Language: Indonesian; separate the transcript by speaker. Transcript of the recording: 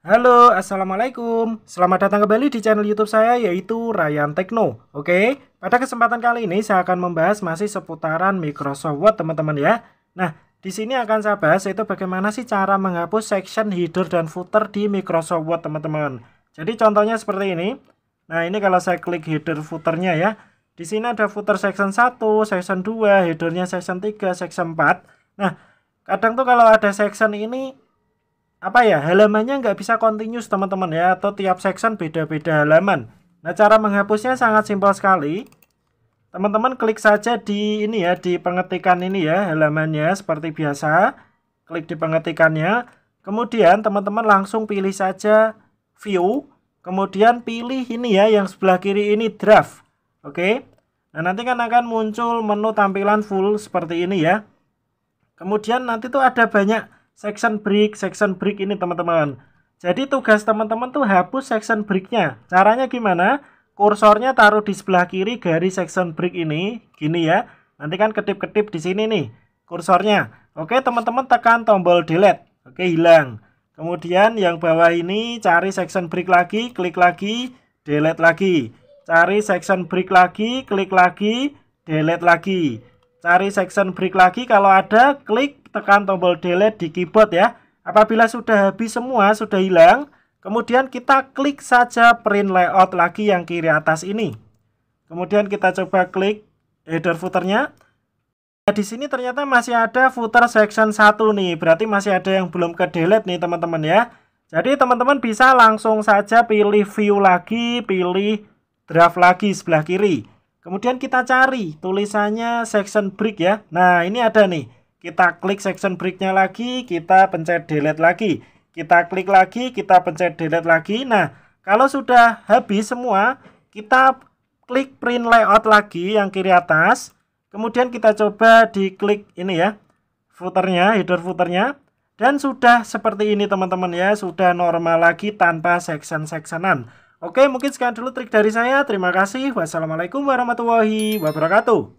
Speaker 1: Halo, Assalamualaikum. Selamat datang kembali di channel YouTube saya yaitu Ryan Tekno. Oke, pada kesempatan kali ini saya akan membahas masih seputaran Microsoft Word teman-teman ya. Nah, di sini akan saya bahas yaitu bagaimana sih cara menghapus section, header, dan footer di Microsoft Word teman-teman. Jadi contohnya seperti ini. Nah, ini kalau saya klik header footernya ya. Di sini ada footer section 1, section 2, headernya section 3, section 4. Nah, kadang tuh kalau ada section ini apa ya halamannya nggak bisa continuous teman-teman ya atau tiap section beda-beda halaman nah cara menghapusnya sangat simpel sekali teman-teman klik saja di ini ya di pengetikan ini ya halamannya seperti biasa klik di pengetikannya kemudian teman-teman langsung pilih saja view kemudian pilih ini ya yang sebelah kiri ini draft oke nah nanti kan akan muncul menu tampilan full seperti ini ya kemudian nanti tuh ada banyak section break section break ini teman-teman jadi tugas teman-teman tuh hapus section breaknya caranya gimana kursornya taruh di sebelah kiri garis section break ini gini ya nanti kan ketip-ketip di sini nih kursornya oke teman-teman tekan tombol delete oke hilang kemudian yang bawah ini cari section break lagi klik lagi delete lagi cari section break lagi klik lagi delete lagi cari section break lagi kalau ada klik tekan tombol delete di keyboard ya. Apabila sudah habis semua, sudah hilang, kemudian kita klik saja print layout lagi yang kiri atas ini. Kemudian kita coba klik header footernya. Nah, di sini ternyata masih ada footer section 1 nih, berarti masih ada yang belum ke delete nih teman-teman ya. Jadi teman-teman bisa langsung saja pilih view lagi, pilih draft lagi sebelah kiri. Kemudian kita cari tulisannya section break ya. Nah, ini ada nih. Kita klik section breaknya lagi, kita pencet delete lagi. Kita klik lagi, kita pencet delete lagi. Nah, kalau sudah habis semua, kita klik print layout lagi yang kiri atas. Kemudian kita coba di klik ini ya, footernya, header footernya. Dan sudah seperti ini teman-teman ya, sudah normal lagi tanpa section-sectionan. Oke, mungkin sekian dulu trik dari saya. Terima kasih. Wassalamualaikum warahmatullahi wabarakatuh.